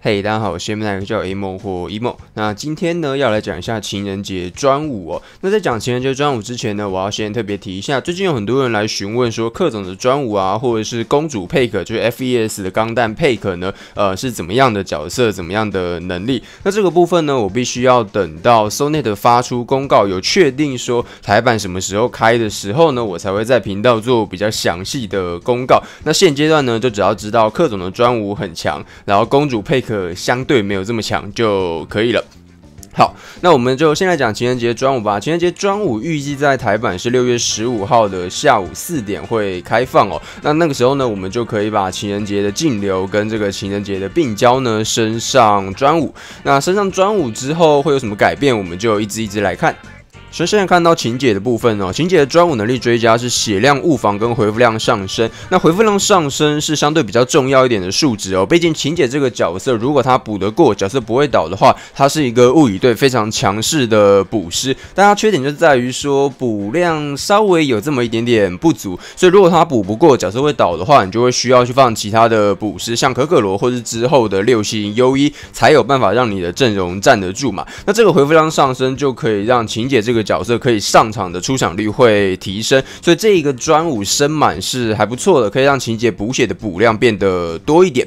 嘿，大家好，我是 M n 叫 e m o 或 e m o 那今天呢，要来讲一下情人节专舞哦。那在讲情人节专舞之前呢，我要先特别提一下，最近有很多人来询问说，克总的专舞啊，或者是公主佩克，就是 FES 的钢弹佩克呢，呃，是怎么样的角色，怎么样的能力？那这个部分呢，我必须要等到 SONET 发出公告，有确定说台版什么时候开的时候呢，我才会在频道做比较详细的公告。那现阶段呢，就只要知道克总的专舞很强，然后公主佩 e 可相对没有这么强就可以了。好，那我们就先来讲情人节专五吧。情人节专五预计在台版是六月十五号的下午四点会开放哦。那那个时候呢，我们就可以把情人节的净流跟这个情人节的病娇呢升上专五。那升上专五之后会有什么改变，我们就一直一直来看。所以现在看到琴姐的部分哦，琴姐的专武能力追加是血量物防跟回复量上升。那回复量上升是相对比较重要一点的数值哦。毕竟琴姐这个角色，如果她补得过，角色不会倒的话，她是一个物语队非常强势的补师。但她缺点就在于说补量稍微有这么一点点不足。所以如果她补不过，角色会倒的话，你就会需要去放其他的补师，像可可罗或者之后的六星优一，才有办法让你的阵容站得住嘛。那这个回复量上升就可以让琴姐这个。角色可以上场的出场率会提升，所以这一个专武升满是还不错的，可以让情节补血的补量变得多一点。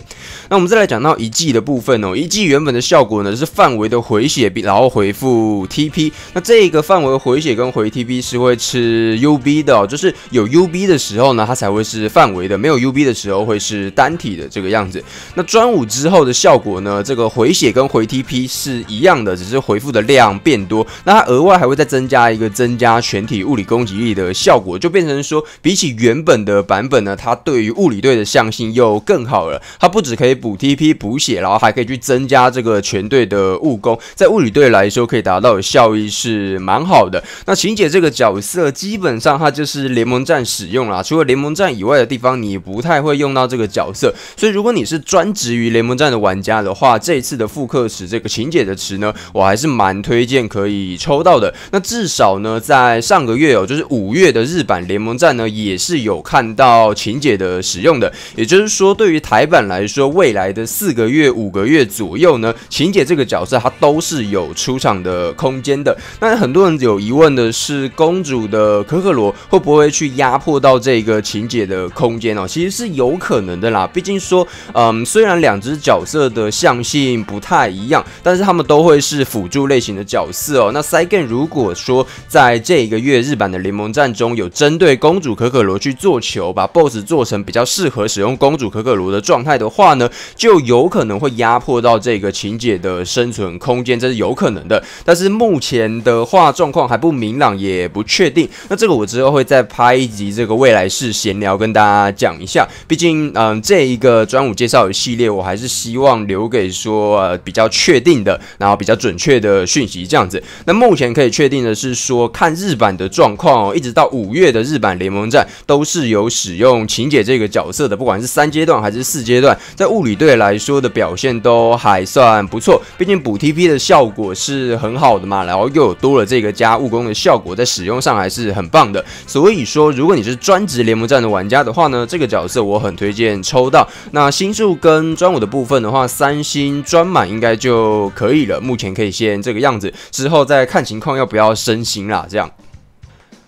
那我们再来讲到遗迹的部分哦，遗迹原本的效果呢，是范围的回血然后回复 TP。那这个范围回血跟回 TP 是会吃 UB 的，就是有 UB 的时候呢，它才会是范围的；没有 UB 的时候会是单体的这个样子。那专武之后的效果呢，这个回血跟回 TP 是一样的，只是回复的量变多。那它额外还会再增。增加一个增加全体物理攻击力的效果，就变成说，比起原本的版本呢，它对于物理队的向性又更好了。它不止可以补 TP 补血，然后还可以去增加这个全队的物攻，在物理队来说可以达到的效益是蛮好的。那晴姐这个角色基本上它就是联盟战使用啦，除了联盟战以外的地方你不太会用到这个角色。所以如果你是专职于联盟战的玩家的话，这次的复刻池这个晴姐的池呢，我还是蛮推荐可以抽到的。那。至少呢，在上个月哦，就是五月的日版联盟战呢，也是有看到情姐的使用的。也就是说，对于台版来说，未来的四个月、五个月左右呢，情姐这个角色它都是有出场的空间的。那很多人有疑问的是，公主的可可罗会不会去压迫到这个情姐的空间呢？其实是有可能的啦。毕竟说，嗯，虽然两只角色的象性不太一样，但是他们都会是辅助类型的角色哦。那塞 g a n 如果说，在这一个月日版的联盟战中有针对公主可可罗去做球，把 BOSS 做成比较适合使用公主可可罗的状态的话呢，就有可能会压迫到这个情节的生存空间，这是有可能的。但是目前的话，状况还不明朗，也不确定。那这个我之后会再拍一集这个未来式闲聊跟大家讲一下，毕竟，嗯，这一个专武介绍的系列，我还是希望留给说呃比较确定的，然后比较准确的讯息这样子。那目前可以确定的。是说看日版的状况哦，一直到五月的日版联盟战都是有使用晴姐这个角色的，不管是三阶段还是四阶段，在物理队来说的表现都还算不错，毕竟补 TP 的效果是很好的嘛，然后又多了这个加物攻的效果，在使用上还是很棒的。所以说，如果你是专职联盟战的玩家的话呢，这个角色我很推荐抽到。那星数跟专武的部分的话，三星专满应该就可以了，目前可以先这个样子，之后再看情况要不要。身心啦，这样。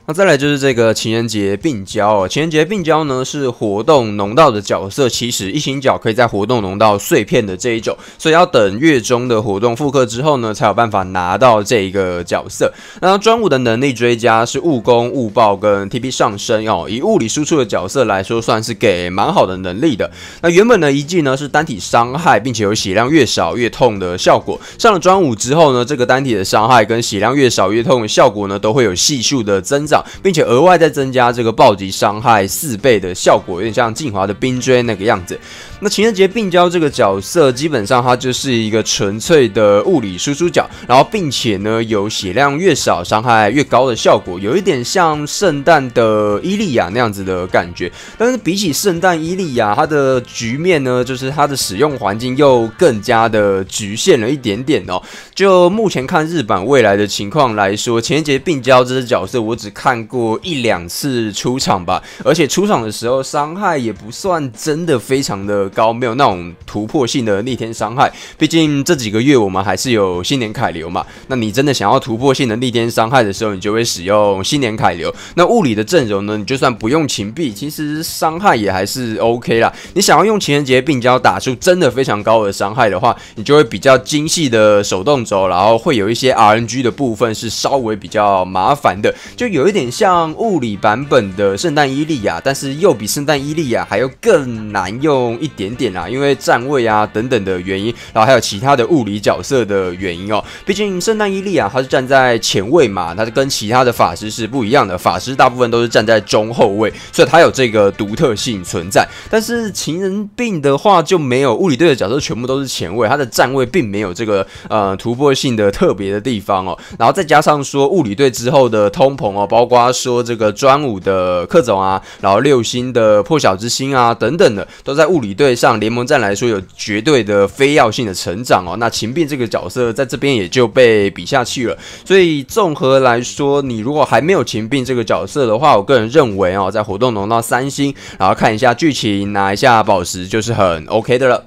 那再来就是这个情人节病娇、哦。情人节病娇呢是活动农道的角色，其实异形角可以在活动农道碎片的这一种，所以要等月中的活动复刻之后呢，才有办法拿到这一个角色。那专武的能力追加是物攻、物爆跟 T p 上升哦。以物理输出的角色来说，算是给蛮好的能力的。那原本的遗迹呢是单体伤害，并且有血量越少越痛的效果。上了专武之后呢，这个单体的伤害跟血量越少越痛的效果呢，都会有系数的增。并且额外再增加这个暴击伤害四倍的效果，有点像静华的冰锥那个样子。那情人节病娇这个角色，基本上它就是一个纯粹的物理输出角，然后并且呢有血量越少伤害越高的效果，有一点像圣诞的伊利亚那样子的感觉。但是比起圣诞伊利亚，它的局面呢，就是它的使用环境又更加的局限了一点点哦。就目前看日版未来的情况来说，情人节病娇这只角色，我只看。看过一两次出场吧，而且出场的时候伤害也不算真的非常的高，没有那种突破性的逆天伤害。毕竟这几个月我们还是有新年凯流嘛。那你真的想要突破性的逆天伤害的时候，你就会使用新年凯流。那物理的阵容呢？你就算不用情币，其实伤害也还是 OK 啦。你想要用情人节并胶打出真的非常高的伤害的话，你就会比较精细的手动轴，然后会有一些 RNG 的部分是稍微比较麻烦的，就有一。有点像物理版本的圣诞伊利亚，但是又比圣诞伊利亚还要更难用一点点啦，因为站位啊等等的原因，然后还有其他的物理角色的原因哦。毕竟圣诞伊利亚他是站在前卫嘛，他是跟其他的法师是不一样的，法师大部分都是站在中后卫，所以他有这个独特性存在。但是情人病的话就没有物理队的角色，全部都是前卫，他的站位并没有这个呃突破性的特别的地方哦。然后再加上说物理队之后的通膨哦，包瓜说这个专武的克总啊，然后六星的破晓之星啊等等的，都在物理队上联盟战来说有绝对的非要性的成长哦。那秦病这个角色在这边也就被比下去了。所以综合来说，你如果还没有秦病这个角色的话，我个人认为哦，在活动弄到三星，然后看一下剧情拿一下宝石，就是很 OK 的了。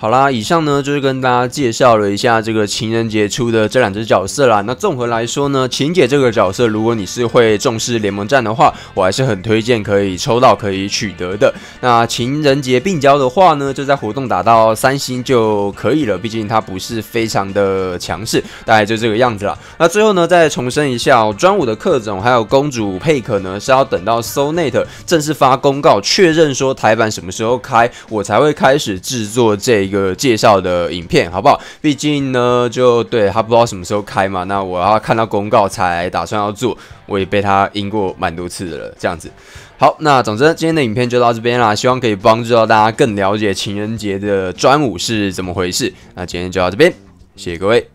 好啦，以上呢就是跟大家介绍了一下这个情人节出的这两只角色啦。那综合来说呢，情姐这个角色，如果你是会重视联盟战的话，我还是很推荐可以抽到可以取得的。那情人节并交的话呢，就在活动打到三星就可以了，毕竟它不是非常的强势。大概就这个样子了。那最后呢，再重申一下，哦，专武的克总还有公主佩可呢，是要等到 SoNet 正式发公告确认说台版什么时候开，我才会开始制作这。一个介绍的影片好不好？毕竟呢，就对他不知道什么时候开嘛，那我要看到公告才打算要做。我也被他赢过蛮多次的了，这样子。好，那总之今天的影片就到这边啦，希望可以帮助到大家更了解情人节的专武是怎么回事。那今天就到这边，谢谢各位。